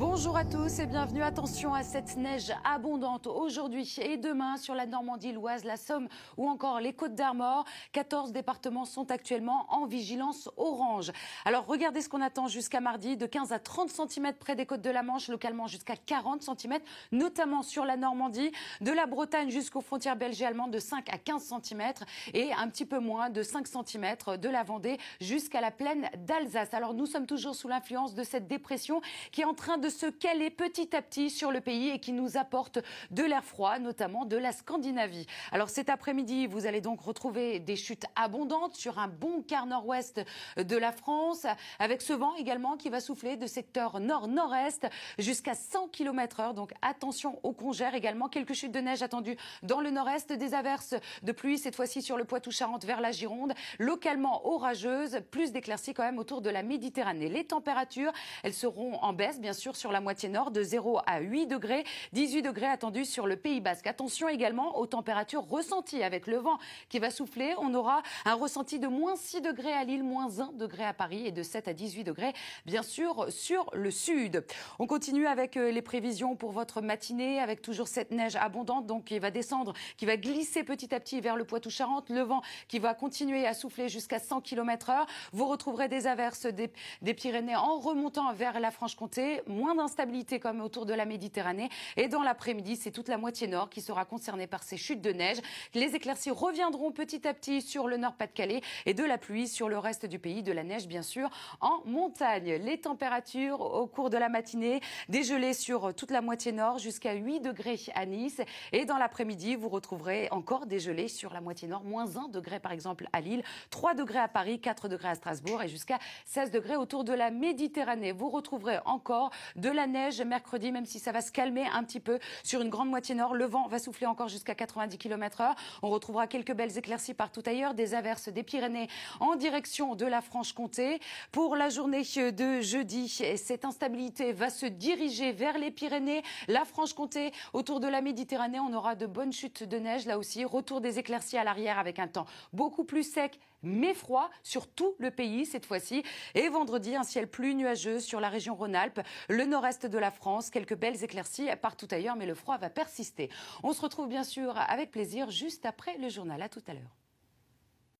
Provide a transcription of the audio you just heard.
Bonjour à tous et bienvenue. Attention à cette neige abondante aujourd'hui et demain sur la Normandie, l'Oise, la Somme ou encore les Côtes d'Armor. 14 départements sont actuellement en vigilance orange. Alors regardez ce qu'on attend jusqu'à mardi, de 15 à 30 cm près des côtes de la Manche, localement jusqu'à 40 cm, notamment sur la Normandie, de la Bretagne jusqu'aux frontières belges et allemandes de 5 à 15 cm et un petit peu moins de 5 cm de la Vendée jusqu'à la plaine d'Alsace. Alors nous sommes toujours sous l'influence de cette dépression qui est en train de se caler petit à petit sur le pays et qui nous apporte de l'air froid, notamment de la Scandinavie. Alors cet après-midi, vous allez donc retrouver des chutes abondantes sur un bon quart nord-ouest de la France, avec ce vent également qui va souffler de secteur nord-nord-est jusqu'à 100 km/h. Donc attention aux congères également. Quelques chutes de neige attendues dans le nord-est, des averses de pluie cette fois-ci sur le Poitou-Charentes vers la Gironde, localement orageuses, plus d'éclaircies quand même autour de la Méditerranée. Les températures, elles seront en baisse bien sûr sur la moitié nord de 0 à 8 degrés, 18 degrés attendus sur le Pays Basque. Attention également aux températures ressenties avec le vent qui va souffler. On aura un ressenti de moins 6 degrés à Lille, moins 1 degré à Paris et de 7 à 18 degrés, bien sûr, sur le sud. On continue avec euh, les prévisions pour votre matinée avec toujours cette neige abondante donc qui va descendre, qui va glisser petit à petit vers le Poitou-Charentes, le vent qui va continuer à souffler jusqu'à 100 km/h. Vous retrouverez des averses des, des Pyrénées en remontant vers la Franche-Comté, moins d'instabilité comme autour de la Méditerranée. Et dans l'après-midi, c'est toute la moitié nord qui sera concernée par ces chutes de neige. Les éclaircies reviendront petit à petit sur le nord-Pas-de-Calais et de la pluie sur le reste du pays, de la neige bien sûr en montagne. Les températures au cours de la matinée, dégelées sur toute la moitié nord jusqu'à 8 degrés à Nice. Et dans l'après-midi, vous retrouverez encore des gelées sur la moitié nord, moins 1 degré par exemple à Lille, 3 degrés à Paris, 4 degrés à Strasbourg et jusqu'à 16 degrés autour de la Méditerranée. Vous retrouverez encore de la neige mercredi, même si ça va se calmer un petit peu sur une grande moitié nord. Le vent va souffler encore jusqu'à 90 km/h. On retrouvera quelques belles éclaircies partout ailleurs, des averses des Pyrénées en direction de la Franche-Comté. Pour la journée de jeudi, cette instabilité va se diriger vers les Pyrénées, la Franche-Comté, autour de la Méditerranée. On aura de bonnes chutes de neige là aussi. Retour des éclaircies à l'arrière avec un temps beaucoup plus sec mais froid sur tout le pays cette fois-ci. Et vendredi, un ciel plus nuageux sur la région Rhône-Alpes, le nord-est de la France, quelques belles éclaircies partout ailleurs, mais le froid va persister. On se retrouve bien sûr avec plaisir juste après le journal. À tout à l'heure.